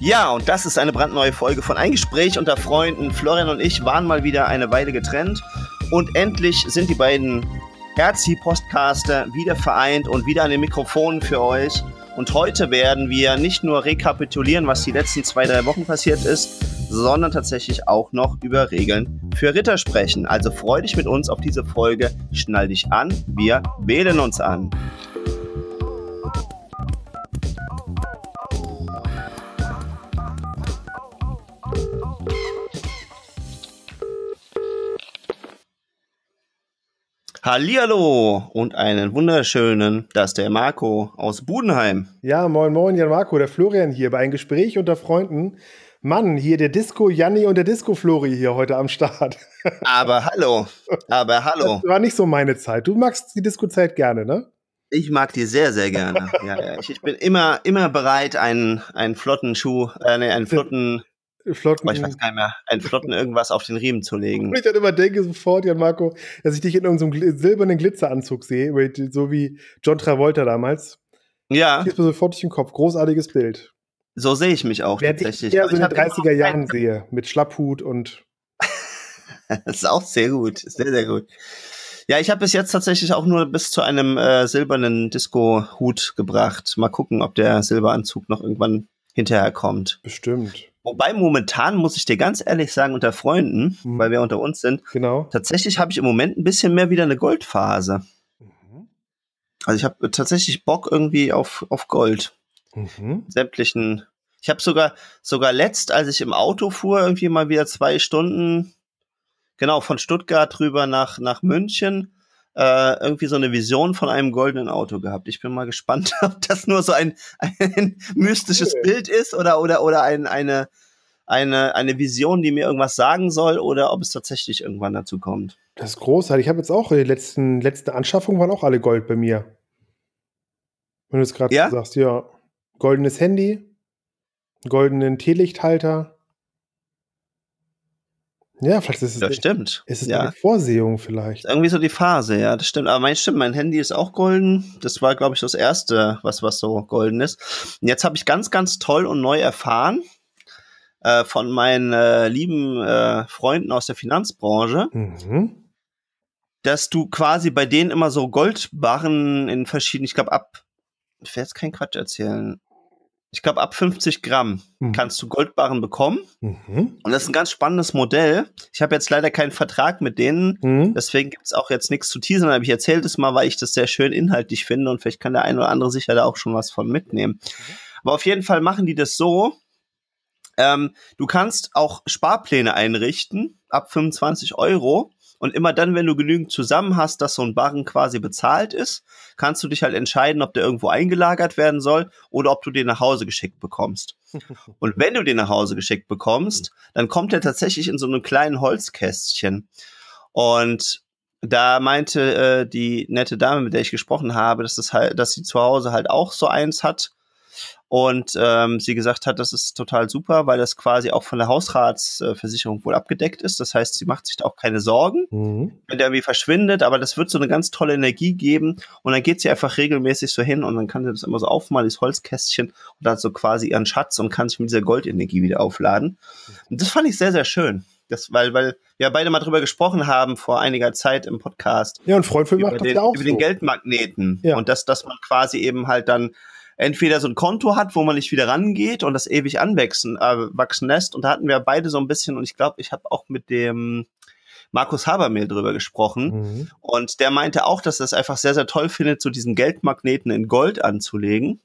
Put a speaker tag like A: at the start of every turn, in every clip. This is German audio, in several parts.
A: Ja, und das ist eine brandneue Folge von Ein Gespräch unter Freunden. Florian und ich waren mal wieder eine Weile getrennt und endlich sind die beiden herzi postcaster wieder vereint und wieder an den Mikrofonen für euch. Und heute werden wir nicht nur rekapitulieren, was die letzten zwei, drei Wochen passiert ist, sondern tatsächlich auch noch über Regeln für Ritter sprechen. Also freu dich mit uns auf diese Folge, schnall dich an, wir wählen uns an. Hallihallo und einen wunderschönen, das ist der Marco aus Budenheim.
B: Ja, moin moin, Jan Marco, der Florian hier bei einem Gespräch unter Freunden. Mann, hier der Disco Janni und der Disco Flori hier heute am Start.
A: Aber hallo, aber hallo. Das war
B: nicht so meine Zeit. Du magst die Disco-Zeit gerne, ne?
A: Ich mag die sehr, sehr gerne. ja, ja. Ich, ich, bin immer, immer bereit, einen, einen flotten Schuh, äh, nee, einen flotten Flotten. ich weiß gar nicht mehr, ein Flotten irgendwas auf den Riemen zu legen. Und ich dann
B: immer denke sofort, Jan Marco, dass ich dich in irgendeinem silbernen Glitzeranzug sehe, so wie John Travolta damals. Ja. Hier ist mir sofort durch den Kopf. Großartiges Bild. So sehe ich mich auch Wer tatsächlich. Eher also so in den 30er Jahren sehe, mit Schlapphut und.
A: das ist auch sehr gut. Sehr, sehr gut. Ja, ich habe bis jetzt tatsächlich auch nur bis zu einem äh, silbernen Disco-Hut gebracht. Mal gucken, ob der Silberanzug noch irgendwann hinterher kommt. Bestimmt. Wobei momentan muss ich dir ganz ehrlich sagen, unter Freunden, mhm. weil wir unter uns sind, genau. tatsächlich habe ich im Moment ein bisschen mehr wieder eine Goldphase. Mhm. Also ich habe tatsächlich Bock irgendwie auf, auf Gold. Mhm. Sämtlichen. Ich habe sogar, sogar letzt, als ich im Auto fuhr, irgendwie mal wieder zwei Stunden, genau, von Stuttgart rüber nach, nach München, äh, irgendwie so eine Vision von einem goldenen Auto gehabt. Ich bin mal gespannt, ob das nur so ein, ein mystisches okay. Bild ist oder, oder, oder ein, eine, eine, eine Vision, die mir irgendwas sagen soll oder ob es tatsächlich irgendwann dazu kommt.
B: Das ist großartig. Ich habe jetzt auch die äh, letzten, letzten Anschaffungen waren auch alle Gold bei mir. Wenn du es gerade ja? sagst, ja. Goldenes Handy, goldenen Teelichthalter, ja, vielleicht ist es. Das stimmt. Ist es ja. eine Vorsehung vielleicht? Irgendwie so die Phase,
A: ja, das stimmt. Aber mein stimmt, mein Handy ist auch golden. Das war, glaube ich, das erste, was, was so golden ist. Und jetzt habe ich ganz, ganz toll und neu erfahren äh, von meinen äh, lieben äh, Freunden aus der Finanzbranche. Mhm. Dass du quasi bei denen immer so Goldbarren in verschiedenen, ich glaube, ab, ich werde jetzt keinen Quatsch erzählen, ich glaube, ab 50 Gramm mhm. kannst du Goldbarren bekommen. Mhm. Und das ist ein ganz spannendes Modell. Ich habe jetzt leider keinen Vertrag mit denen. Mhm. Deswegen gibt es auch jetzt nichts zu teasern. Aber ich erzähle das mal, weil ich das sehr schön inhaltlich finde. Und vielleicht kann der ein oder andere sicher da auch schon was von mitnehmen. Aber auf jeden Fall machen die das so. Ähm, du kannst auch Sparpläne einrichten ab 25 Euro. Und immer dann, wenn du genügend zusammen hast, dass so ein Barren quasi bezahlt ist, kannst du dich halt entscheiden, ob der irgendwo eingelagert werden soll oder ob du den nach Hause geschickt bekommst. Und wenn du den nach Hause geschickt bekommst, dann kommt er tatsächlich in so einem kleinen Holzkästchen. Und da meinte äh, die nette Dame, mit der ich gesprochen habe, dass das halt, dass sie zu Hause halt auch so eins hat und ähm, sie gesagt hat, das ist total super, weil das quasi auch von der Hausratsversicherung wohl abgedeckt ist. Das heißt, sie macht sich da auch keine Sorgen, mhm. wenn der irgendwie verschwindet, aber das wird so eine ganz tolle Energie geben. Und dann geht sie einfach regelmäßig so hin und dann kann sie das immer so aufmalen, das Holzkästchen und dann so quasi ihren Schatz und kann sich mit dieser Goldenergie wieder aufladen. Und das fand ich sehr, sehr schön. Das, weil, weil wir beide mal drüber gesprochen haben vor einiger Zeit im Podcast. Ja, und
B: Freund von mir macht den, das ja auch. Über so. den
A: Geldmagneten. Ja. Und dass, dass man quasi eben halt dann entweder so ein Konto hat, wo man nicht wieder rangeht und das ewig anwachsen äh, wachsen lässt. Und da hatten wir beide so ein bisschen, und ich glaube, ich habe auch mit dem Markus Habermehl drüber gesprochen. Mhm. Und der meinte auch, dass er es einfach sehr, sehr toll findet, so diesen Geldmagneten in Gold anzulegen.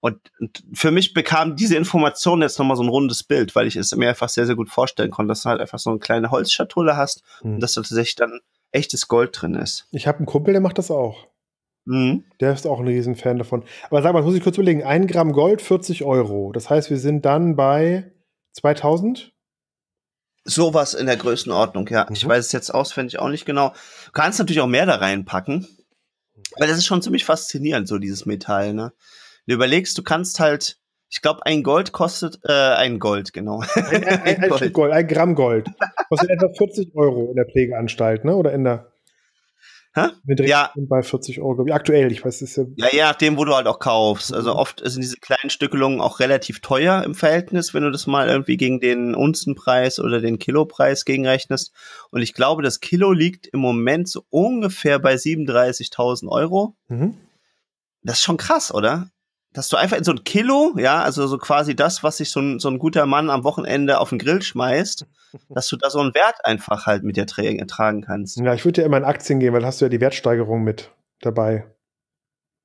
A: Und, und für mich bekam diese Information jetzt nochmal so ein rundes Bild, weil ich es mir einfach sehr, sehr gut vorstellen konnte, dass du halt einfach so eine kleine Holzschatulle hast mhm. und dass da tatsächlich dann echtes Gold drin ist.
B: Ich habe einen Kumpel, der macht das auch. Mhm. Der ist auch ein Riesenfan davon. Aber sag mal, muss ich kurz überlegen. Ein Gramm Gold, 40 Euro. Das heißt, wir sind dann bei 2000?
A: Sowas in der Größenordnung, ja. Mhm. Ich weiß es jetzt auswendig auch nicht genau. Du kannst natürlich auch mehr da reinpacken. Weil das ist schon ziemlich faszinierend, so dieses Metall, ne? Du überlegst, du kannst halt, ich glaube, ein Gold kostet, äh, ein Gold, genau. Ein, ein, ein, ein Gold.
B: Gold, ein Gramm Gold. Kostet etwa 40 Euro in der Pflegeanstalt, ne? Oder in der Hä? Mit ja. bei 40 Euro, Aktuell, ich weiß es ja.
A: Ja, je nachdem, wo du halt auch kaufst. Also oft sind diese kleinen Stückelungen auch relativ teuer im Verhältnis, wenn du das mal irgendwie gegen den Unzenpreis oder den Kilopreis gegenrechnest. Und ich glaube, das Kilo liegt im Moment so ungefähr bei 37.000 Euro. Mhm. Das ist schon krass, oder? dass du einfach in so ein Kilo, ja, also so quasi das, was sich so ein, so ein guter Mann am Wochenende auf den Grill schmeißt, dass du da so einen Wert einfach halt mit dir tra tragen kannst.
B: Ja, ich würde ja immer in Aktien gehen, weil hast du ja die Wertsteigerung mit dabei.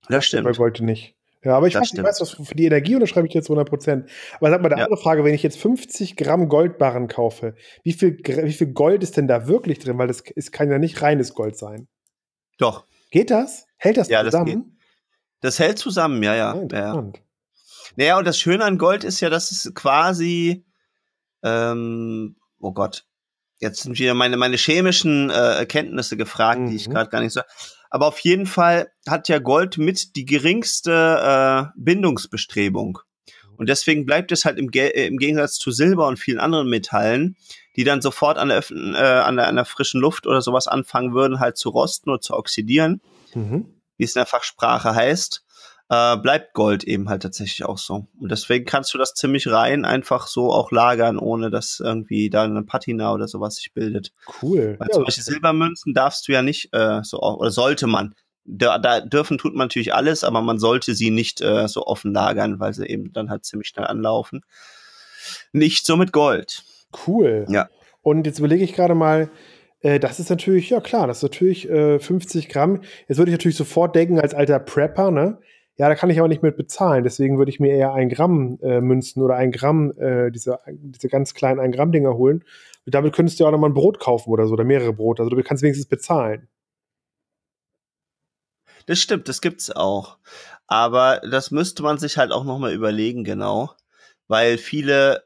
B: Das stimmt. Bei Gold nicht. Ja, aber ich weiß, ich weiß, was für die Energie unterschreibe ich jetzt 100 Prozent. Aber sag mal, die ja. andere Frage, wenn ich jetzt 50 Gramm Goldbarren kaufe, wie viel, wie viel Gold ist denn da wirklich drin? Weil das ist, kann ja nicht reines Gold sein.
A: Doch. Geht das? Hält das ja, zusammen? Das geht. Das hält zusammen, ja, ja. ja, ja. Naja, und das Schöne an Gold ist ja, dass es quasi, ähm, oh Gott, jetzt sind wieder meine, meine chemischen äh, Erkenntnisse gefragt, mhm. die ich mhm. gerade gar nicht so. Aber auf jeden Fall hat ja Gold mit die geringste äh, Bindungsbestrebung. Und deswegen bleibt es halt im, Ge äh, im Gegensatz zu Silber und vielen anderen Metallen, die dann sofort an der, Öffn äh, an der, an der frischen Luft oder sowas anfangen würden, halt zu rosten oder zu oxidieren. Mhm wie es in der Fachsprache heißt, äh, bleibt Gold eben halt tatsächlich auch so. Und deswegen kannst du das ziemlich rein einfach so auch lagern, ohne dass irgendwie da eine Patina oder sowas sich bildet. Cool. Weil ja, zum Beispiel Silbermünzen darfst du ja nicht äh, so, oder sollte man. Da, da, dürfen tut man natürlich alles, aber man sollte sie nicht äh, so offen lagern, weil sie eben dann halt ziemlich schnell anlaufen. Nicht so mit Gold.
B: Cool. Ja. Und jetzt überlege ich gerade mal, äh, das ist natürlich, ja klar, das ist natürlich äh, 50 Gramm. Jetzt würde ich natürlich sofort denken, als alter Prepper, ne? Ja, da kann ich aber nicht mit bezahlen. Deswegen würde ich mir eher ein Gramm äh, Münzen oder ein Gramm, äh, diese, diese ganz kleinen ein Gramm Dinger holen. Und damit könntest du ja auch nochmal ein Brot kaufen oder so, oder mehrere Brote. Also du kannst wenigstens bezahlen.
A: Das stimmt, das gibt's auch. Aber das müsste man sich halt auch nochmal überlegen, genau. Weil viele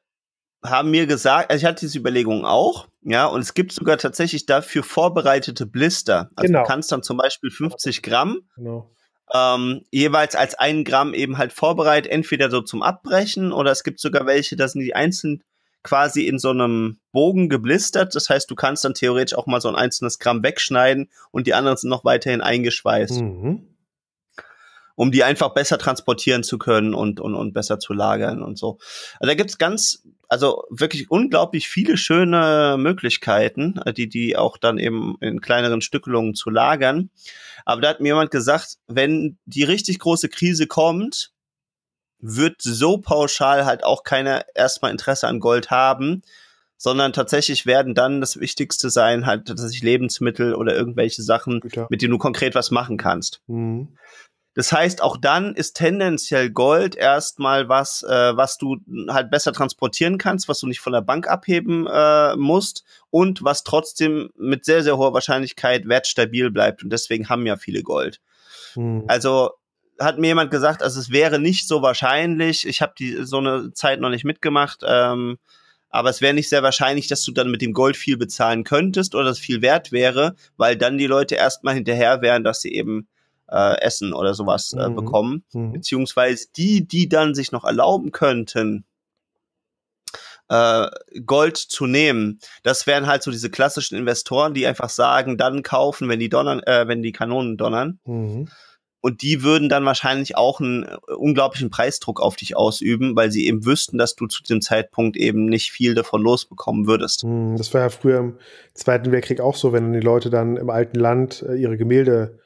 A: haben mir gesagt, also ich hatte diese Überlegung auch, ja, und es gibt sogar tatsächlich dafür vorbereitete Blister. Also genau. du kannst dann zum Beispiel 50 Gramm genau. ähm, jeweils als ein Gramm eben halt vorbereitet, entweder so zum Abbrechen oder es gibt sogar welche, da sind die einzeln quasi in so einem Bogen geblistert. Das heißt, du kannst dann theoretisch auch mal so ein einzelnes Gramm wegschneiden und die anderen sind noch weiterhin eingeschweißt. Mhm um die einfach besser transportieren zu können und, und, und besser zu lagern und so. Also da gibt es ganz also wirklich unglaublich viele schöne Möglichkeiten, äh, die die auch dann eben in kleineren Stückelungen zu lagern. Aber da hat mir jemand gesagt, wenn die richtig große Krise kommt, wird so pauschal halt auch keiner erstmal Interesse an Gold haben, sondern tatsächlich werden dann das Wichtigste sein, halt dass ich Lebensmittel oder irgendwelche Sachen, Güter. mit denen du konkret was machen kannst. Mhm. Das heißt, auch dann ist tendenziell Gold erstmal was, äh, was du halt besser transportieren kannst, was du nicht von der Bank abheben äh, musst und was trotzdem mit sehr, sehr hoher Wahrscheinlichkeit wertstabil bleibt. Und deswegen haben ja viele Gold. Hm. Also hat mir jemand gesagt, also es wäre nicht so wahrscheinlich. Ich habe die so eine Zeit noch nicht mitgemacht, ähm, aber es wäre nicht sehr wahrscheinlich, dass du dann mit dem Gold viel bezahlen könntest oder es viel wert wäre, weil dann die Leute erstmal hinterher wären, dass sie eben äh, Essen oder sowas äh, mhm. bekommen. Mhm. Beziehungsweise die, die dann sich noch erlauben könnten, äh, Gold zu nehmen. Das wären halt so diese klassischen Investoren, die einfach sagen, dann kaufen, wenn die donnern, äh, wenn die Kanonen donnern. Mhm. Und die würden dann wahrscheinlich auch einen äh, unglaublichen Preisdruck auf dich ausüben, weil sie eben wüssten, dass du zu dem Zeitpunkt eben nicht viel davon losbekommen
B: würdest. Mhm, das war ja früher im Zweiten Weltkrieg auch so, wenn die Leute dann im alten Land äh, ihre Gemälde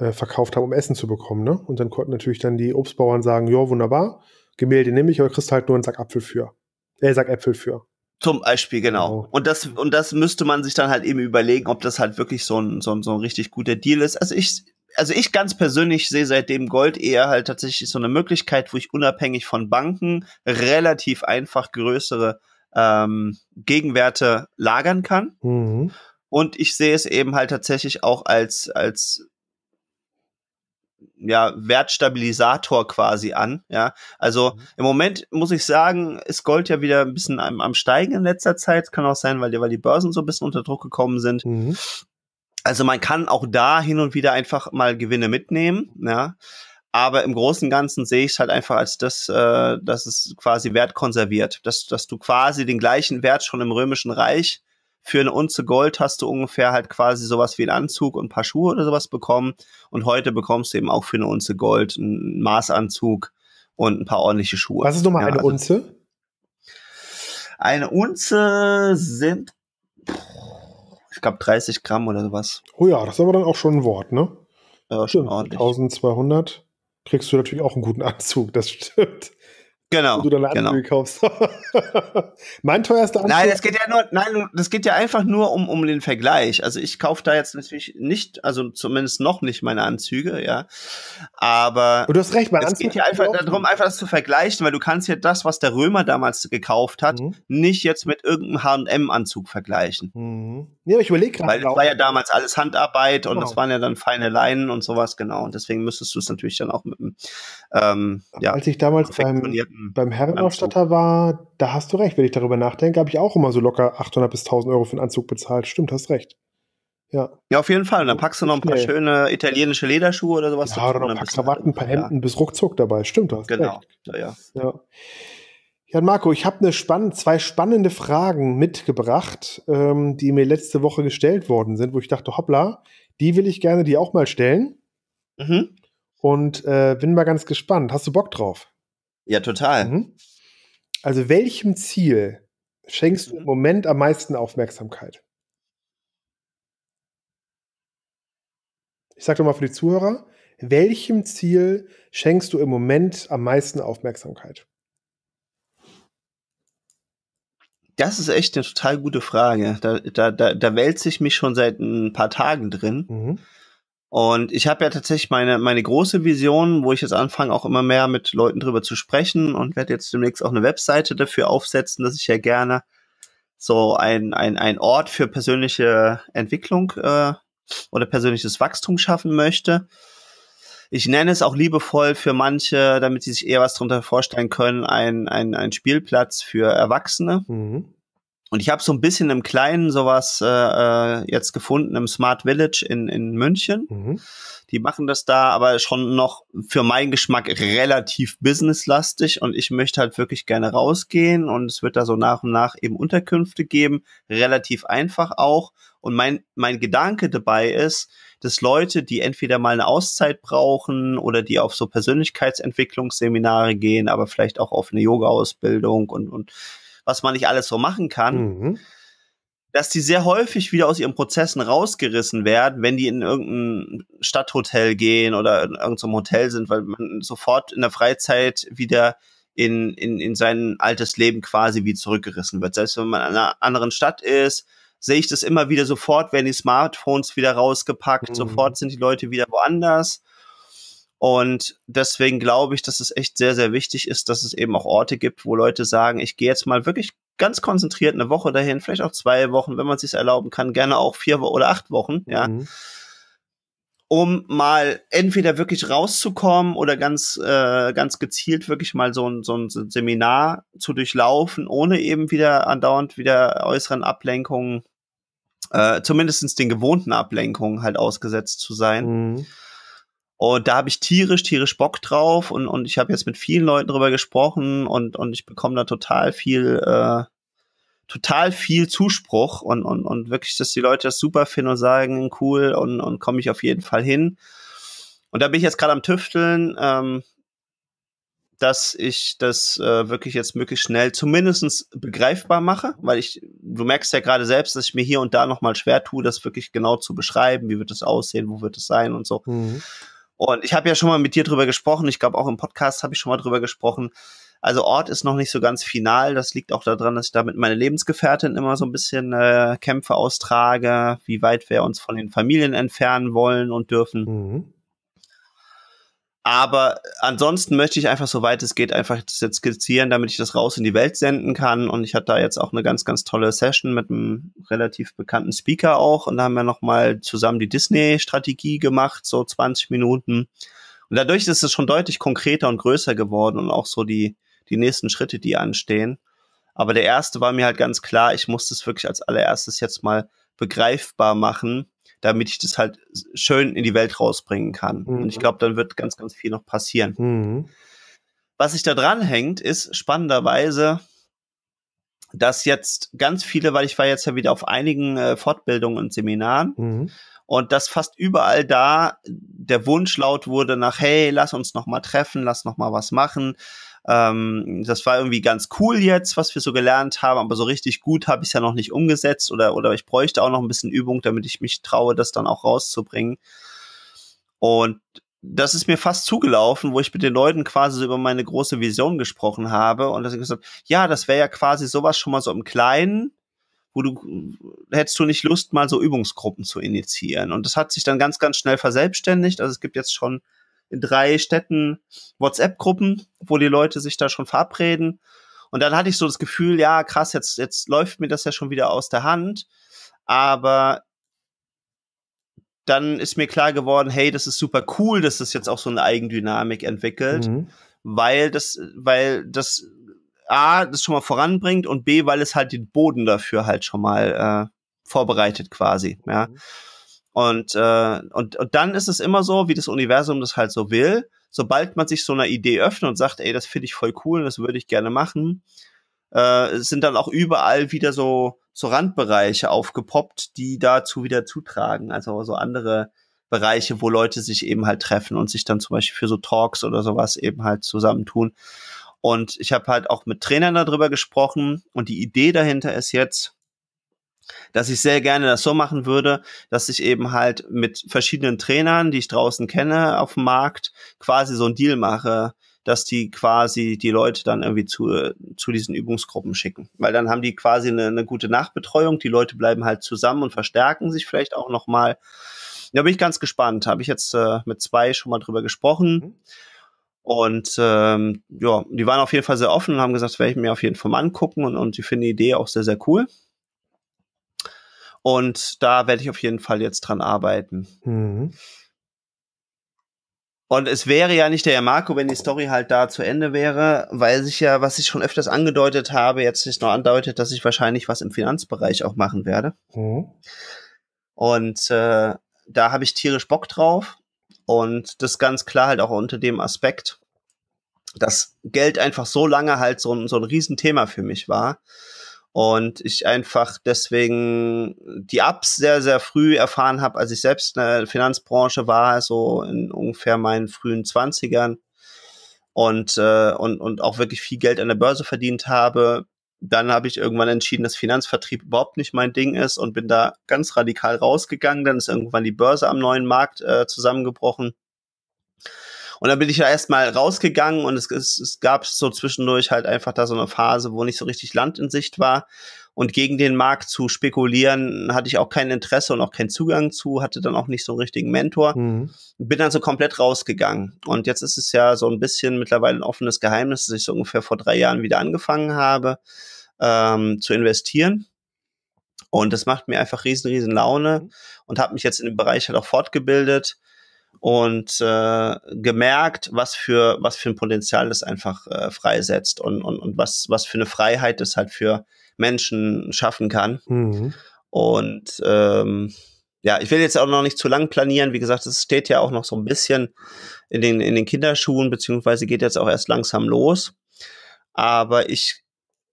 B: äh, verkauft haben, um Essen zu bekommen. Ne? Und dann konnten natürlich dann die Obstbauern sagen, ja, wunderbar, Gemälde nehme ich, aber kriegst halt nur einen Sack Apfel für. Äh, Sack Äpfel für.
A: Zum Beispiel, genau. genau. Und das, und das müsste man sich dann halt eben überlegen, ob das halt wirklich so ein, so ein, so ein richtig guter Deal ist. Also ich, also ich ganz persönlich sehe seitdem Gold eher halt tatsächlich so eine Möglichkeit, wo ich unabhängig von Banken relativ einfach größere ähm, Gegenwerte lagern kann. Mhm. Und ich sehe es eben halt tatsächlich auch als, als ja, Wertstabilisator quasi an. Ja, also mhm. im Moment muss ich sagen, ist Gold ja wieder ein bisschen am, am Steigen in letzter Zeit. Kann auch sein, weil die, weil die Börsen so ein bisschen unter Druck gekommen sind. Mhm. Also man kann auch da hin und wieder einfach mal Gewinne mitnehmen. Ja, aber im Großen und Ganzen sehe ich es halt einfach als das, äh, dass es quasi Wert konserviert, dass, dass du quasi den gleichen Wert schon im Römischen Reich für eine Unze Gold hast du ungefähr halt quasi sowas wie einen Anzug und ein paar Schuhe oder sowas bekommen. Und heute bekommst du eben auch für eine Unze Gold einen Maßanzug und ein paar ordentliche Schuhe. Was ist nochmal ja, eine also Unze? Eine Unze sind, ich glaube, 30 Gramm
B: oder sowas. Oh ja, das ist aber dann auch schon ein Wort, ne? Ja, schon ordentlich. 1200 kriegst du natürlich auch einen guten Anzug, das stimmt. Genau. Und du dann eine genau. andere kaufst. mein teuerster Anzug. Nein, das
A: geht ja nur, nein, das geht ja einfach nur um, um den Vergleich. Also ich kaufe da jetzt natürlich nicht, also zumindest noch nicht meine Anzüge, ja. Aber. Und du hast recht, mein Anzug. Es geht ja einfach darum, einfach das zu vergleichen, weil du kannst ja das, was der Römer damals gekauft hat, mhm. nicht jetzt mit irgendeinem H&M-Anzug vergleichen. Mhm. Ja, aber ich überlege gerade. Weil das genau. war ja damals alles Handarbeit genau. und das genau. waren ja dann feine Leinen und sowas, genau. Und deswegen müsstest du es natürlich dann auch mit dem ähm, ja.
B: Als ich damals beim, Mhm. beim Herrenausstatter war, da hast du recht, wenn ich darüber nachdenke, habe ich auch immer so locker 800 bis 1000 Euro für einen Anzug bezahlt. Stimmt, hast recht. Ja.
A: Ja, auf jeden Fall. Und dann packst du noch ein paar schöne italienische Lederschuhe oder sowas. Ja, oder noch ein paar halt Krawatten,
B: ein paar Hemden ja. bis ruckzuck dabei. Stimmt, du hast genau. recht. Genau, ja, ja. ja. Marco, ich habe spann zwei spannende Fragen mitgebracht, ähm, die mir letzte Woche gestellt worden sind, wo ich dachte, hoppla, die will ich gerne dir auch mal stellen. Mhm. Und äh, bin mal ganz gespannt. Hast du Bock drauf? Ja, total. Mhm. Also welchem Ziel schenkst du im mhm. Moment am meisten Aufmerksamkeit? Ich sage nochmal für die Zuhörer, welchem Ziel schenkst du im Moment am meisten Aufmerksamkeit?
A: Das ist echt eine total gute Frage. Da, da, da, da wälze ich mich schon seit ein paar Tagen drin. Mhm. Und ich habe ja tatsächlich meine, meine große Vision, wo ich jetzt anfange, auch immer mehr mit Leuten drüber zu sprechen und werde jetzt demnächst auch eine Webseite dafür aufsetzen, dass ich ja gerne so ein, ein, ein Ort für persönliche Entwicklung äh, oder persönliches Wachstum schaffen möchte. Ich nenne es auch liebevoll für manche, damit sie sich eher was darunter vorstellen können, ein, ein, ein Spielplatz für Erwachsene. Mhm. Und ich habe so ein bisschen im Kleinen sowas äh, äh, jetzt gefunden im Smart Village in, in München. Mhm. Die machen das da, aber schon noch für meinen Geschmack relativ businesslastig. Und ich möchte halt wirklich gerne rausgehen. Und es wird da so nach und nach eben Unterkünfte geben. Relativ einfach auch. Und mein, mein Gedanke dabei ist, dass Leute, die entweder mal eine Auszeit brauchen oder die auf so Persönlichkeitsentwicklungsseminare gehen, aber vielleicht auch auf eine Yoga-Ausbildung und, und was man nicht alles so machen kann, mhm. dass die sehr häufig wieder aus ihren Prozessen rausgerissen werden, wenn die in irgendein Stadthotel gehen oder in irgendeinem Hotel sind, weil man sofort in der Freizeit wieder in, in, in sein altes Leben quasi wie zurückgerissen wird. Selbst wenn man in einer anderen Stadt ist, sehe ich das immer wieder sofort, werden die Smartphones wieder rausgepackt, mhm. sofort sind die Leute wieder woanders. Und deswegen glaube ich, dass es echt sehr, sehr wichtig ist, dass es eben auch Orte gibt, wo Leute sagen, ich gehe jetzt mal wirklich ganz konzentriert eine Woche dahin, vielleicht auch zwei Wochen, wenn man es sich erlauben kann, gerne auch vier oder acht Wochen, ja. Mhm. Um mal entweder wirklich rauszukommen oder ganz, äh, ganz gezielt wirklich mal so ein, so ein Seminar zu durchlaufen, ohne eben wieder andauernd wieder äußeren Ablenkungen, äh, zumindest den gewohnten Ablenkungen halt ausgesetzt zu sein. Mhm. Und da habe ich tierisch, tierisch Bock drauf und, und ich habe jetzt mit vielen Leuten drüber gesprochen und, und ich bekomme da total viel, äh, total viel Zuspruch und, und, und wirklich, dass die Leute das super finden und sagen, cool und, und komme ich auf jeden Fall hin. Und da bin ich jetzt gerade am Tüfteln, ähm, dass ich das äh, wirklich jetzt möglichst schnell zumindestens begreifbar mache, weil ich, du merkst ja gerade selbst, dass ich mir hier und da nochmal schwer tue, das wirklich genau zu beschreiben, wie wird das aussehen, wo wird es sein und so. Mhm. Und ich habe ja schon mal mit dir drüber gesprochen. Ich glaube, auch im Podcast habe ich schon mal drüber gesprochen. Also Ort ist noch nicht so ganz final. Das liegt auch daran, dass ich da mit meiner Lebensgefährtin immer so ein bisschen äh, Kämpfe austrage, wie weit wir uns von den Familien entfernen wollen und dürfen. Mhm. Aber ansonsten möchte ich einfach, soweit es geht, einfach das jetzt skizzieren, damit ich das raus in die Welt senden kann. Und ich hatte da jetzt auch eine ganz, ganz tolle Session mit einem relativ bekannten Speaker auch. Und da haben wir nochmal zusammen die Disney-Strategie gemacht, so 20 Minuten. Und dadurch ist es schon deutlich konkreter und größer geworden und auch so die, die nächsten Schritte, die anstehen. Aber der erste war mir halt ganz klar, ich muss das wirklich als allererstes jetzt mal begreifbar machen damit ich das halt schön in die Welt rausbringen kann. Mhm. Und ich mhm. glaube, dann wird ganz, ganz viel noch passieren. Mhm. Was sich da dran hängt, ist spannenderweise, dass jetzt ganz viele, weil ich war jetzt ja wieder auf einigen äh, Fortbildungen und Seminaren mhm und dass fast überall da der Wunsch laut wurde nach, hey, lass uns noch mal treffen, lass noch mal was machen. Ähm, das war irgendwie ganz cool jetzt, was wir so gelernt haben, aber so richtig gut habe ich es ja noch nicht umgesetzt oder, oder ich bräuchte auch noch ein bisschen Übung, damit ich mich traue, das dann auch rauszubringen. Und das ist mir fast zugelaufen, wo ich mit den Leuten quasi so über meine große Vision gesprochen habe und dass ich gesagt, ja, das wäre ja quasi sowas schon mal so im Kleinen, wo du hättest du nicht Lust, mal so Übungsgruppen zu initiieren. Und das hat sich dann ganz, ganz schnell verselbstständigt. Also es gibt jetzt schon in drei Städten WhatsApp-Gruppen, wo die Leute sich da schon verabreden. Und dann hatte ich so das Gefühl, ja, krass, jetzt, jetzt läuft mir das ja schon wieder aus der Hand. Aber dann ist mir klar geworden, hey, das ist super cool, dass das jetzt auch so eine Eigendynamik entwickelt, mhm. weil das, weil das A, das schon mal voranbringt und B, weil es halt den Boden dafür halt schon mal äh, vorbereitet quasi, mhm. ja. Und, äh, und, und dann ist es immer so, wie das Universum das halt so will, sobald man sich so einer Idee öffnet und sagt, ey, das finde ich voll cool, das würde ich gerne machen, äh, sind dann auch überall wieder so, so Randbereiche aufgepoppt, die dazu wieder zutragen. Also so andere Bereiche, wo Leute sich eben halt treffen und sich dann zum Beispiel für so Talks oder sowas eben halt zusammentun. Und ich habe halt auch mit Trainern darüber gesprochen und die Idee dahinter ist jetzt, dass ich sehr gerne das so machen würde, dass ich eben halt mit verschiedenen Trainern, die ich draußen kenne auf dem Markt, quasi so einen Deal mache, dass die quasi die Leute dann irgendwie zu, zu diesen Übungsgruppen schicken. Weil dann haben die quasi eine, eine gute Nachbetreuung, die Leute bleiben halt zusammen und verstärken sich vielleicht auch nochmal. Da bin ich ganz gespannt. Habe ich jetzt äh, mit zwei schon mal drüber gesprochen. Mhm. Und ähm, ja, die waren auf jeden Fall sehr offen und haben gesagt, das werde ich mir auf jeden Fall mal angucken und, und die finden die Idee auch sehr, sehr cool. Und da werde ich auf jeden Fall jetzt dran arbeiten. Mhm. Und es wäre ja nicht der Herr Marco, wenn die Story halt da zu Ende wäre, weil sich ja, was ich schon öfters angedeutet habe, jetzt nicht nur andeutet, dass ich wahrscheinlich was im Finanzbereich auch machen werde. Mhm. Und äh, da habe ich tierisch Bock drauf. Und das ganz klar halt auch unter dem Aspekt, dass Geld einfach so lange halt so, ein so ein Riesenthema für mich war. Und ich einfach deswegen die Ups sehr, sehr früh erfahren habe, als ich selbst in der Finanzbranche war, so in ungefähr meinen frühen Zwanzigern und, äh, und, und auch wirklich viel Geld an der Börse verdient habe. Dann habe ich irgendwann entschieden, dass Finanzvertrieb überhaupt nicht mein Ding ist und bin da ganz radikal rausgegangen. Dann ist irgendwann die Börse am neuen Markt äh, zusammengebrochen und dann bin ich ja erstmal rausgegangen und es, es, es gab so zwischendurch halt einfach da so eine Phase, wo nicht so richtig Land in Sicht war. Und gegen den Markt zu spekulieren, hatte ich auch kein Interesse und auch keinen Zugang zu, hatte dann auch nicht so einen richtigen Mentor. Mhm. Bin dann so komplett rausgegangen. Und jetzt ist es ja so ein bisschen mittlerweile ein offenes Geheimnis, dass ich so ungefähr vor drei Jahren wieder angefangen habe ähm, zu investieren. Und das macht mir einfach riesen, riesen Laune mhm. und habe mich jetzt in dem Bereich halt auch fortgebildet und äh, gemerkt, was für, was für ein Potenzial das einfach äh, freisetzt und, und, und was, was für eine Freiheit das halt für Menschen schaffen kann. Mhm. Und ähm, ja, ich will jetzt auch noch nicht zu lang planieren. Wie gesagt, es steht ja auch noch so ein bisschen in den, in den Kinderschuhen, beziehungsweise geht jetzt auch erst langsam los. Aber ich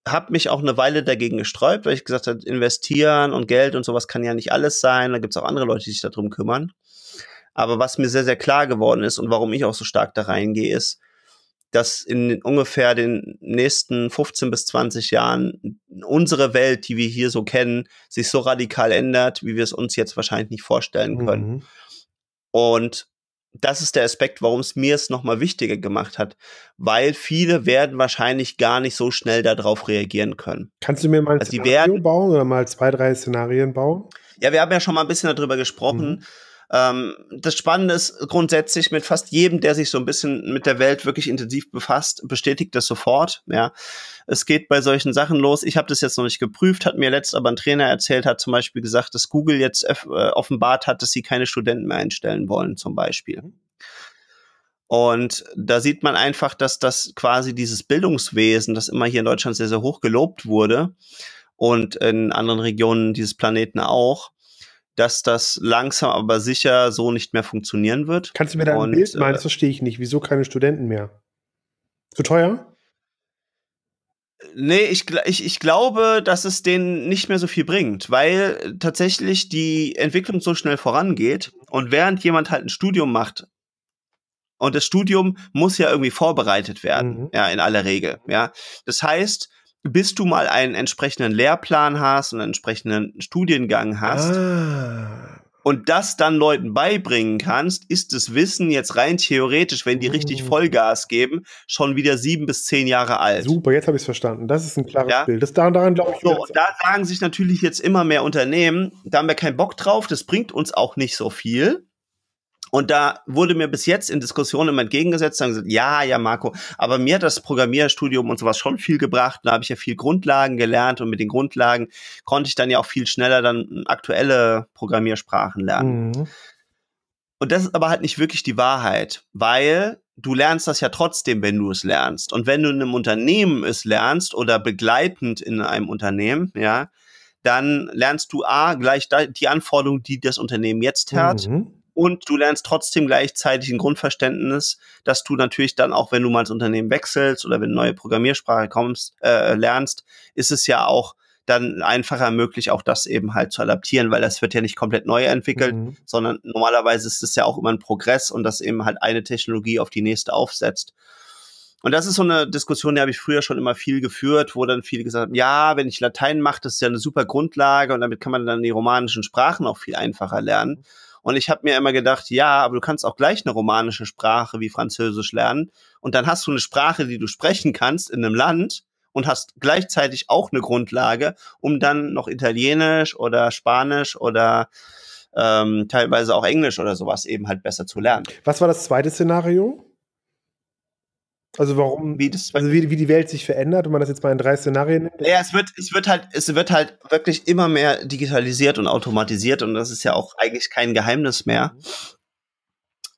A: habe mich auch eine Weile dagegen gesträubt, weil ich gesagt habe, investieren und Geld und sowas kann ja nicht alles sein. Da gibt's auch andere Leute, die sich darum kümmern. Aber was mir sehr, sehr klar geworden ist und warum ich auch so stark da reingehe, ist, dass in ungefähr den nächsten 15 bis 20 Jahren unsere Welt, die wir hier so kennen, sich so radikal ändert, wie wir es uns jetzt wahrscheinlich nicht vorstellen können. Mhm. Und das ist der Aspekt, warum es mir es nochmal wichtiger gemacht hat, weil viele werden wahrscheinlich gar nicht so schnell darauf reagieren können.
B: Kannst du mir mal also ein also Szenario werden, bauen oder mal zwei, drei Szenarien bauen?
A: Ja, wir haben ja schon mal ein bisschen darüber gesprochen. Mhm ähm, das Spannende ist grundsätzlich mit fast jedem, der sich so ein bisschen mit der Welt wirklich intensiv befasst, bestätigt das sofort. Ja, es geht bei solchen Sachen los. Ich habe das jetzt noch nicht geprüft, hat mir letzt aber ein Trainer erzählt, hat zum Beispiel gesagt, dass Google jetzt äh, offenbart hat, dass sie keine Studenten mehr einstellen wollen, zum Beispiel. Und da sieht man einfach, dass das quasi dieses Bildungswesen, das immer hier in Deutschland sehr, sehr hoch gelobt wurde und in anderen Regionen dieses Planeten auch, dass das langsam aber sicher so nicht mehr funktionieren wird. Kannst du mir da ein Bild malen? Äh, das verstehe
B: ich nicht. Wieso keine Studenten mehr? Zu teuer?
A: Nee, ich, ich, ich glaube, dass es denen nicht mehr so viel bringt, weil tatsächlich die Entwicklung so schnell vorangeht und während jemand halt ein Studium macht, und das Studium muss ja irgendwie vorbereitet werden, mhm. ja, in aller Regel, ja. Das heißt, bis du mal einen entsprechenden Lehrplan hast und einen entsprechenden Studiengang hast ah. und das dann Leuten beibringen kannst, ist das Wissen jetzt rein theoretisch, wenn die richtig oh. Vollgas geben, schon wieder sieben bis zehn Jahre alt.
B: Super, jetzt habe ich es verstanden. Das ist ein klares ja? Bild. Das daran, daran glaube ich. So, und da sagen sich natürlich
A: jetzt immer mehr Unternehmen, da haben wir keinen Bock drauf, das bringt uns auch nicht so viel. Und da wurde mir bis jetzt in Diskussionen immer entgegengesetzt, sagen gesagt, ja, ja, Marco, aber mir hat das Programmierstudium und sowas schon viel gebracht. Da habe ich ja viel Grundlagen gelernt und mit den Grundlagen konnte ich dann ja auch viel schneller dann aktuelle Programmiersprachen lernen. Mhm. Und das ist aber halt nicht wirklich die Wahrheit, weil du lernst das ja trotzdem, wenn du es lernst. Und wenn du in einem Unternehmen es lernst oder begleitend in einem Unternehmen, ja, dann lernst du A, gleich die Anforderungen, die das Unternehmen jetzt hat. Mhm. Und du lernst trotzdem gleichzeitig ein Grundverständnis, dass du natürlich dann auch, wenn du mal das Unternehmen wechselst oder wenn neue Programmiersprache kommst, äh, lernst, ist es ja auch dann einfacher möglich, auch das eben halt zu adaptieren, weil das wird ja nicht komplett neu entwickelt, mhm. sondern normalerweise ist es ja auch immer ein Progress und das eben halt eine Technologie auf die nächste aufsetzt. Und das ist so eine Diskussion, die habe ich früher schon immer viel geführt, wo dann viele gesagt haben, ja, wenn ich Latein mache, das ist ja eine super Grundlage und damit kann man dann die romanischen Sprachen auch viel einfacher lernen. Und ich habe mir immer gedacht, ja, aber du kannst auch gleich eine romanische Sprache wie Französisch lernen. Und dann hast du eine Sprache, die du sprechen kannst in einem Land und hast gleichzeitig auch eine Grundlage, um dann noch Italienisch oder Spanisch oder ähm, teilweise auch Englisch oder sowas eben halt
B: besser zu lernen. Was war das zweite Szenario? Also warum, wie, das, also wie, wie die Welt sich verändert, wenn man das jetzt mal in drei Szenarien nimmt.
A: Ja, es wird, es wird halt, es wird halt wirklich immer mehr digitalisiert und automatisiert und das ist ja auch eigentlich kein Geheimnis mehr. Mhm.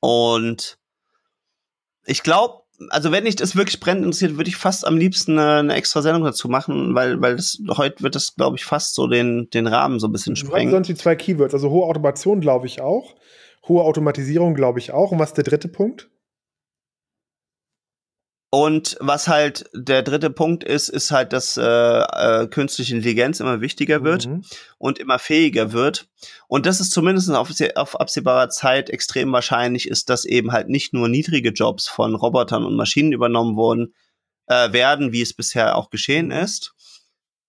A: Und ich glaube, also wenn ich das wirklich brennend interessiert, würde ich fast am liebsten eine, eine, extra Sendung dazu machen, weil, weil das, heute wird das, glaube ich, fast so den, den Rahmen so ein bisschen sprengen. Sonst
B: die zwei Keywords, also hohe Automation glaube ich auch, hohe Automatisierung glaube ich auch. Und was ist der dritte Punkt?
A: Und was halt der dritte Punkt ist, ist halt, dass äh, äh, künstliche Intelligenz immer wichtiger wird mhm. und immer fähiger wird. Und das ist zumindest auf, auf absehbarer Zeit extrem wahrscheinlich ist, dass eben halt nicht nur niedrige Jobs von Robotern und Maschinen übernommen wurden, äh, werden, wie es bisher auch geschehen mhm. ist,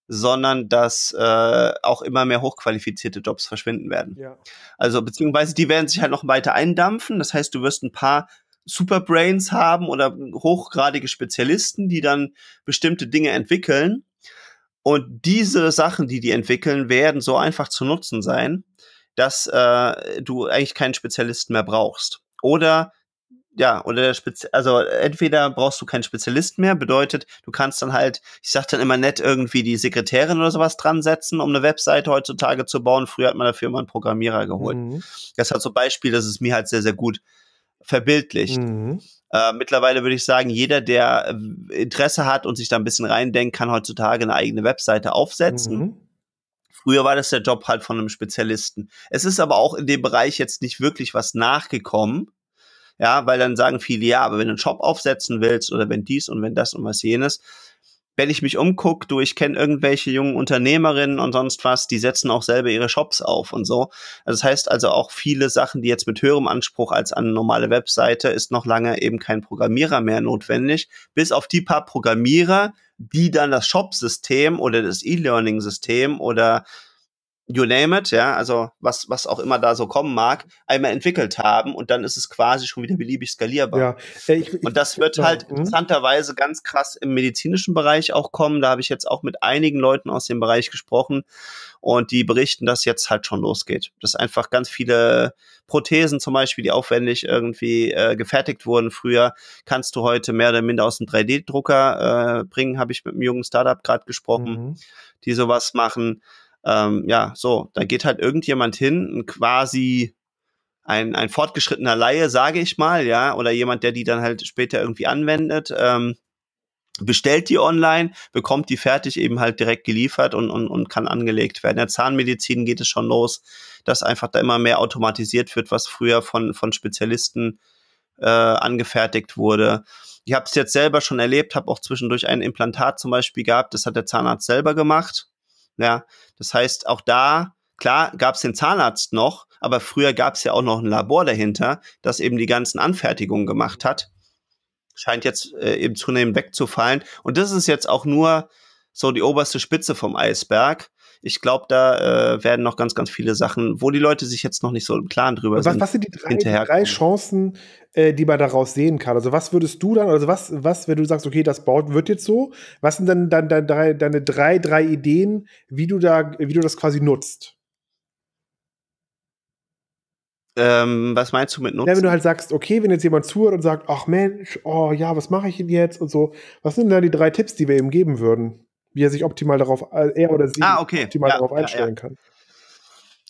A: sondern dass äh, auch immer mehr hochqualifizierte Jobs verschwinden werden. Ja. Also beziehungsweise die werden sich halt noch weiter eindampfen. Das heißt, du wirst ein paar Superbrains haben oder hochgradige Spezialisten, die dann bestimmte Dinge entwickeln. Und diese Sachen, die die entwickeln, werden so einfach zu nutzen sein, dass äh, du eigentlich keinen Spezialisten mehr brauchst. Oder ja, oder der Spezi also entweder brauchst du keinen Spezialisten mehr, bedeutet, du kannst dann halt, ich sag dann immer nett irgendwie die Sekretärin oder sowas dran setzen, um eine Webseite heutzutage zu bauen. Früher hat man dafür immer einen Programmierer geholt. Mhm. Das hat so Beispiel, das ist mir halt sehr, sehr gut verbildlicht. Mhm. Äh, mittlerweile würde ich sagen, jeder, der äh, Interesse hat und sich da ein bisschen reindenkt, kann heutzutage eine eigene Webseite aufsetzen. Mhm. Früher war das der Job halt von einem Spezialisten. Es ist aber auch in dem Bereich jetzt nicht wirklich was nachgekommen. Ja, weil dann sagen viele, ja, aber wenn du einen Shop aufsetzen willst oder wenn dies und wenn das und was jenes, wenn ich mich umgucke, du, ich kenne irgendwelche jungen Unternehmerinnen und sonst was, die setzen auch selber ihre Shops auf und so. Also das heißt also auch viele Sachen, die jetzt mit höherem Anspruch als an eine normale Webseite, ist noch lange eben kein Programmierer mehr notwendig, bis auf die paar Programmierer, die dann das Shop-System oder das E-Learning-System oder you name it, ja, also was, was auch immer da so kommen mag, einmal entwickelt haben und dann ist es quasi schon wieder beliebig skalierbar. Ja, äh, ich, ich, und das wird halt mhm. interessanterweise ganz krass im medizinischen Bereich auch kommen. Da habe ich jetzt auch mit einigen Leuten aus dem Bereich gesprochen und die berichten, dass jetzt halt schon losgeht. Dass einfach ganz viele Prothesen zum Beispiel, die aufwendig irgendwie äh, gefertigt wurden früher, kannst du heute mehr oder minder aus dem 3D-Drucker äh, bringen, habe ich mit einem jungen Startup gerade gesprochen, mhm. die sowas machen ähm, ja, so, da geht halt irgendjemand hin, quasi ein, ein fortgeschrittener Laie, sage ich mal, ja, oder jemand, der die dann halt später irgendwie anwendet, ähm, bestellt die online, bekommt die fertig eben halt direkt geliefert und, und, und kann angelegt werden. In der Zahnmedizin geht es schon los, dass einfach da immer mehr automatisiert wird, was früher von, von Spezialisten äh, angefertigt wurde. Ich habe es jetzt selber schon erlebt, habe auch zwischendurch ein Implantat zum Beispiel gehabt, das hat der Zahnarzt selber gemacht ja, das heißt, auch da, klar, gab es den Zahnarzt noch, aber früher gab es ja auch noch ein Labor dahinter, das eben die ganzen Anfertigungen gemacht hat. Scheint jetzt äh, eben zunehmend wegzufallen. Und das ist jetzt auch nur so die oberste Spitze vom Eisberg. Ich glaube, da äh, werden noch ganz, ganz viele Sachen, wo die Leute sich jetzt noch nicht so im Klaren drüber was, sind. Was sind die drei, die drei
B: Chancen, äh, die man daraus sehen kann? Also was würdest du dann, also was, was, wenn du sagst, okay, das baut wird jetzt so, was sind dann, dann, dann drei, deine drei, drei Ideen, wie du da, wie du das quasi nutzt?
A: Ähm, was meinst du mit Nutzen? Ja, wenn du halt
B: sagst, okay, wenn jetzt jemand zuhört und sagt, ach Mensch, oh ja, was mache ich denn jetzt und so, was sind da die drei Tipps, die wir ihm geben würden? wie er sich optimal darauf, äh, er oder sie ah, okay. optimal ja, darauf einstellen ja, ja. kann.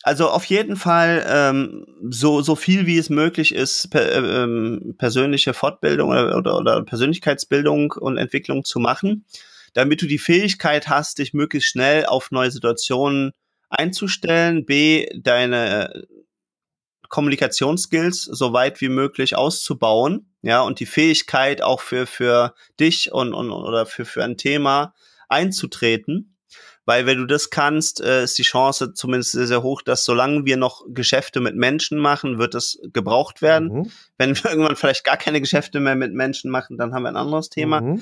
A: Also auf jeden Fall ähm, so, so viel wie es möglich ist, per, äh, ähm, persönliche Fortbildung oder, oder, oder Persönlichkeitsbildung und Entwicklung zu machen, damit du die Fähigkeit hast, dich möglichst schnell auf neue Situationen einzustellen, b, deine Kommunikationsskills so weit wie möglich auszubauen, ja, und die Fähigkeit auch für, für dich und, und oder für, für ein Thema einzutreten. Weil wenn du das kannst, äh, ist die Chance zumindest sehr, sehr hoch, dass solange wir noch Geschäfte mit Menschen machen, wird es gebraucht werden. Mhm. Wenn wir irgendwann vielleicht gar keine Geschäfte mehr mit Menschen machen, dann haben wir ein anderes Thema. Mhm.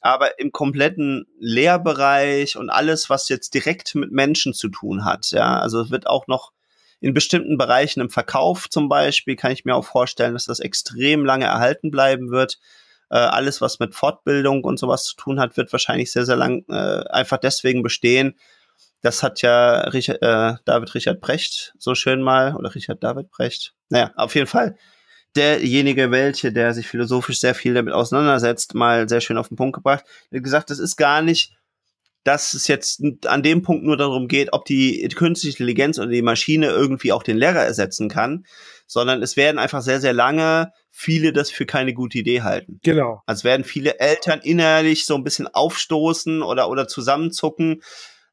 A: Aber im kompletten Lehrbereich und alles, was jetzt direkt mit Menschen zu tun hat, ja, also es wird auch noch in bestimmten Bereichen im Verkauf zum Beispiel, kann ich mir auch vorstellen, dass das extrem lange erhalten bleiben wird äh, alles, was mit Fortbildung und sowas zu tun hat, wird wahrscheinlich sehr, sehr lang äh, einfach deswegen bestehen. Das hat ja Richard, äh, David Richard Brecht so schön mal, oder Richard David Brecht. Naja, auf jeden Fall derjenige, welche, der sich philosophisch sehr viel damit auseinandersetzt, mal sehr schön auf den Punkt gebracht. Er hat gesagt, das ist gar nicht dass es jetzt an dem Punkt nur darum geht, ob die künstliche Intelligenz oder die Maschine irgendwie auch den Lehrer ersetzen kann, sondern es werden einfach sehr, sehr lange viele das für keine gute Idee halten. Genau. Also werden viele Eltern innerlich so ein bisschen aufstoßen oder, oder zusammenzucken,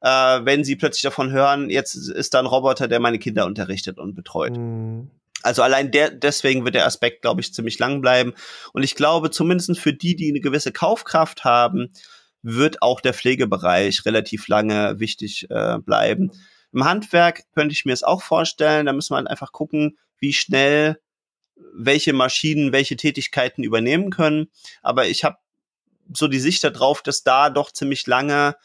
A: äh, wenn sie plötzlich davon hören, jetzt ist da ein Roboter, der meine Kinder unterrichtet und betreut. Mhm. Also allein der, deswegen wird der Aspekt, glaube ich, ziemlich lang bleiben. Und ich glaube, zumindest für die, die eine gewisse Kaufkraft haben, wird auch der Pflegebereich relativ lange wichtig äh, bleiben. Im Handwerk könnte ich mir es auch vorstellen. Da müssen wir einfach gucken, wie schnell welche Maschinen welche Tätigkeiten übernehmen können. Aber ich habe so die Sicht darauf, dass da doch ziemlich lange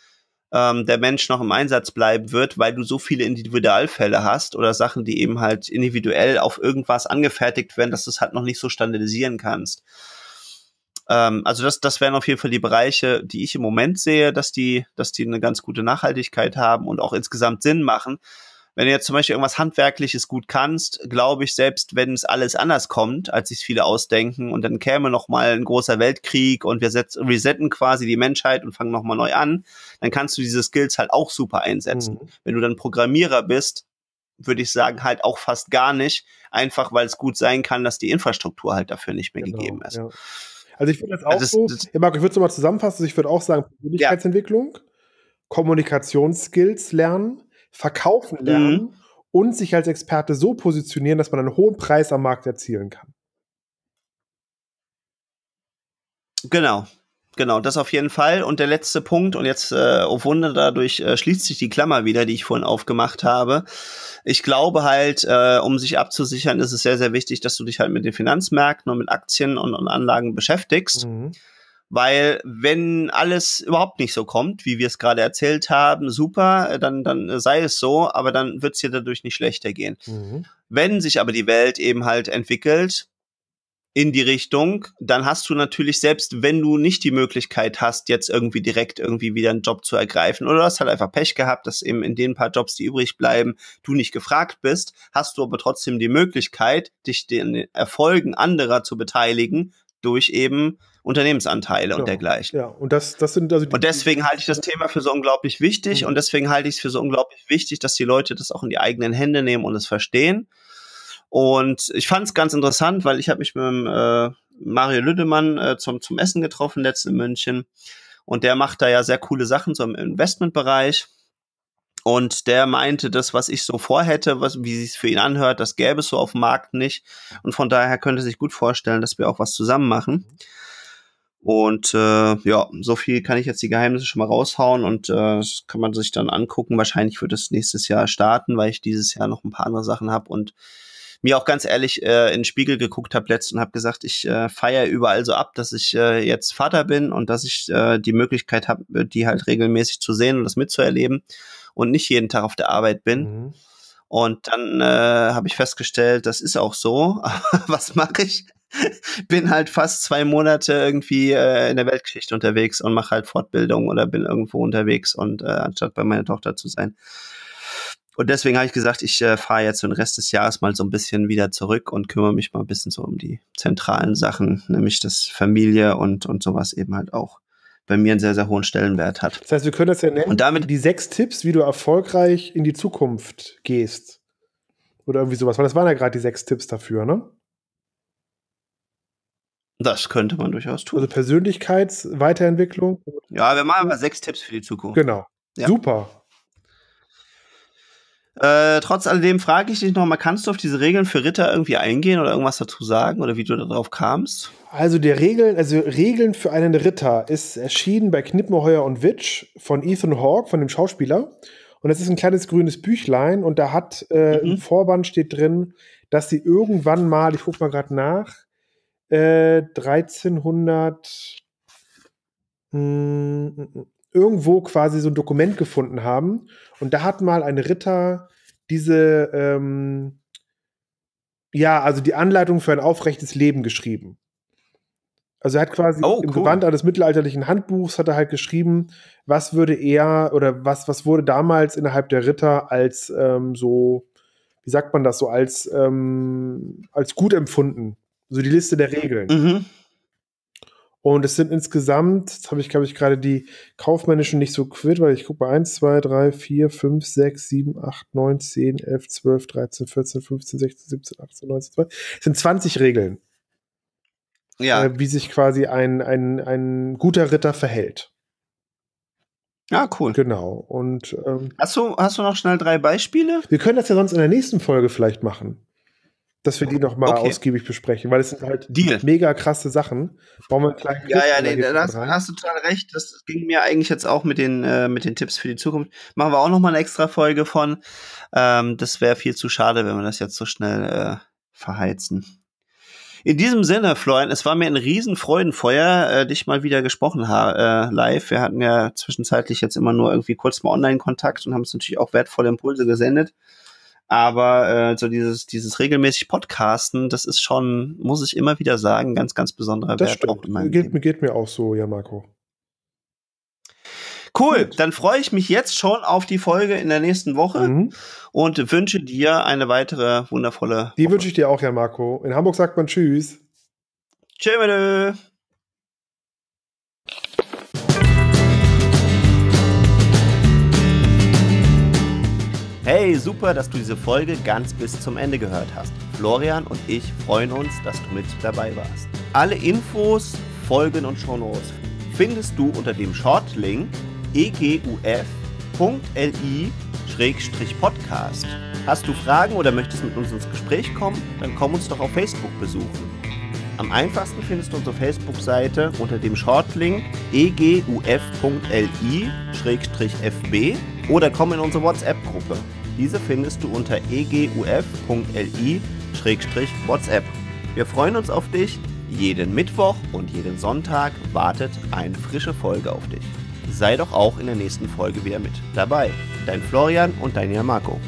A: ähm, der Mensch noch im Einsatz bleiben wird, weil du so viele Individualfälle hast oder Sachen, die eben halt individuell auf irgendwas angefertigt werden, dass du es halt noch nicht so standardisieren kannst. Ähm, also das, das wären auf jeden Fall die Bereiche, die ich im Moment sehe, dass die, dass die eine ganz gute Nachhaltigkeit haben und auch insgesamt Sinn machen. Wenn du jetzt zum Beispiel irgendwas Handwerkliches gut kannst, glaube ich, selbst wenn es alles anders kommt, als sich viele ausdenken, und dann käme nochmal ein großer Weltkrieg und wir set resetten quasi die Menschheit und fangen nochmal neu an, dann kannst du diese Skills halt auch super einsetzen. Mhm. Wenn du dann Programmierer bist, würde ich sagen, halt auch fast gar nicht, einfach weil es gut sein kann, dass
B: die Infrastruktur halt dafür nicht mehr genau, gegeben ist. Ja. Also ich würde das auch also das, so, das, ja, ich würde es nochmal zusammenfassen, ich würde auch sagen, Persönlichkeitsentwicklung, ja. Kommunikationsskills lernen, verkaufen mhm. lernen mhm. und sich als Experte so positionieren, dass man einen hohen Preis am Markt erzielen kann.
A: Genau. Genau, das auf jeden Fall. Und der letzte Punkt, und jetzt, äh, auf Wunder, dadurch äh, schließt sich die Klammer wieder, die ich vorhin aufgemacht habe. Ich glaube halt, äh, um sich abzusichern, ist es sehr, sehr wichtig, dass du dich halt mit den Finanzmärkten und mit Aktien und, und Anlagen beschäftigst. Mhm. Weil wenn alles überhaupt nicht so kommt, wie wir es gerade erzählt haben, super, äh, dann, dann äh, sei es so, aber dann wird es dir dadurch nicht schlechter gehen. Mhm. Wenn sich aber die Welt eben halt entwickelt, in die Richtung, dann hast du natürlich, selbst wenn du nicht die Möglichkeit hast, jetzt irgendwie direkt irgendwie wieder einen Job zu ergreifen oder du hast halt einfach Pech gehabt, dass eben in den paar Jobs, die übrig bleiben, du nicht gefragt bist, hast du aber trotzdem die Möglichkeit, dich den Erfolgen anderer zu beteiligen durch eben Unternehmensanteile ja, und dergleichen. Ja, und
B: das, das sind also
A: die Und deswegen halte ich das Thema für so unglaublich wichtig mhm. und deswegen halte ich es für so unglaublich wichtig, dass die Leute das auch in die eigenen Hände nehmen und es verstehen und ich fand es ganz interessant, weil ich habe mich mit dem, äh, Mario Lüdemann äh, zum, zum Essen getroffen, letztens in München. Und der macht da ja sehr coole Sachen, so im Investmentbereich. Und der meinte, das, was ich so vorhätte, was, wie es für ihn anhört, das gäbe es so auf dem Markt nicht. Und von daher könnte sich gut vorstellen, dass wir auch was zusammen machen. Und äh, ja, so viel kann ich jetzt die Geheimnisse schon mal raushauen und äh, das kann man sich dann angucken. Wahrscheinlich wird es nächstes Jahr starten, weil ich dieses Jahr noch ein paar andere Sachen habe und mir auch ganz ehrlich äh, in den Spiegel geguckt habe letzt und habe gesagt, ich äh, feiere überall so ab, dass ich äh, jetzt Vater bin und dass ich äh, die Möglichkeit habe, äh, die halt regelmäßig zu sehen und das mitzuerleben und nicht jeden Tag auf der Arbeit bin. Mhm. Und dann äh, habe ich festgestellt, das ist auch so. Was mache ich? bin halt fast zwei Monate irgendwie äh, in der Weltgeschichte unterwegs und mache halt Fortbildung oder bin irgendwo unterwegs und äh, anstatt bei meiner Tochter zu sein. Und deswegen habe ich gesagt, ich äh, fahre jetzt den Rest des Jahres mal so ein bisschen wieder zurück und kümmere mich mal ein bisschen so um die zentralen Sachen, nämlich das Familie und, und sowas eben halt auch bei mir einen sehr, sehr hohen Stellenwert hat.
B: Das heißt, wir können das ja nennen, und damit die sechs Tipps, wie du erfolgreich in die Zukunft gehst. Oder irgendwie sowas. Weil das waren ja gerade die sechs Tipps dafür, ne?
A: Das könnte man durchaus
B: tun. Also Persönlichkeitsweiterentwicklung.
A: Ja, wir machen mal sechs Tipps für die Zukunft. Genau.
B: Ja. Super.
A: Äh, trotz alledem frage ich dich nochmal, kannst du auf diese Regeln für Ritter irgendwie eingehen oder irgendwas dazu
B: sagen oder wie du darauf kamst? Also die Regeln, also Regeln für einen Ritter ist erschienen bei Knippenheuer und Witsch von Ethan Hawke, von dem Schauspieler. Und das ist ein kleines grünes Büchlein und da hat äh, mhm. im Vorband steht drin, dass sie irgendwann mal, ich gucke mal gerade nach, äh, 1300 hm, mh, mm, mm, irgendwo quasi so ein Dokument gefunden haben. Und da hat mal ein Ritter diese, ähm, ja, also die Anleitung für ein aufrechtes Leben geschrieben. Also er hat quasi oh, cool. im Gewand eines mittelalterlichen Handbuchs hat er halt geschrieben, was würde er oder was, was wurde damals innerhalb der Ritter als ähm, so, wie sagt man das so, als, ähm, als gut empfunden. So die Liste der Regeln. Mhm. Und es sind insgesamt, jetzt habe ich, glaube ich, gerade die kaufmännischen nicht so quitt, weil ich gucke mal 1, 2, 3, 4, 5, 6, 7, 8, 9, 10, 11, 12, 13, 14, 15, 16, 17, 18, 19, 20. Es sind 20 Regeln. Ja. Äh, wie sich quasi ein, ein, ein guter Ritter verhält. Ja, ah, cool. Genau. Und ähm, hast, du, hast du noch schnell drei Beispiele? Wir können das ja sonst in der nächsten Folge vielleicht machen dass wir die nochmal okay. ausgiebig besprechen, weil es sind halt Deal. mega krasse Sachen. Brauchen wir einen Ja, ja, nee,
A: da hast, hast, du total recht. Das ging mir eigentlich jetzt auch mit den, äh, mit den Tipps für die Zukunft. Machen wir auch nochmal eine extra Folge von. Ähm, das wäre viel zu schade, wenn wir das jetzt so schnell äh, verheizen. In diesem Sinne, Florian, es war mir ein Riesenfreudenfeuer, äh, dich mal wieder gesprochen äh, live. Wir hatten ja zwischenzeitlich jetzt immer nur irgendwie kurz mal Online-Kontakt und haben uns natürlich auch wertvolle Impulse gesendet. Aber äh, so dieses, dieses regelmäßig Podcasten, das ist schon, muss ich immer wieder sagen, ganz, ganz besonderer das Wert. Stimmt. Auch in meinem
B: geht, Leben. geht mir auch so, ja, Marco.
A: Cool, Gut. dann freue ich mich jetzt schon auf die Folge in der nächsten Woche mhm. und wünsche dir eine weitere wundervolle.
B: Die Woche. wünsche ich dir auch, Herr Marco. In Hamburg sagt man Tschüss. Tschüss.
A: Hey, super, dass du diese Folge ganz bis zum Ende gehört hast. Florian und ich freuen uns, dass du mit dabei warst. Alle Infos, Folgen und Shownotes findest du unter dem Shortlink eguf.li-podcast. Hast du Fragen oder möchtest mit uns ins Gespräch kommen, dann komm uns doch auf Facebook besuchen. Am einfachsten findest du unsere Facebook-Seite unter dem Shortlink eguf.li-fb oder komm in unsere WhatsApp-Gruppe. Diese findest du unter eguf.li-whatsapp. Wir freuen uns auf dich. Jeden Mittwoch und jeden Sonntag wartet eine frische Folge auf dich. Sei doch auch in der nächsten Folge wieder mit dabei. Dein Florian und dein Jan Marco.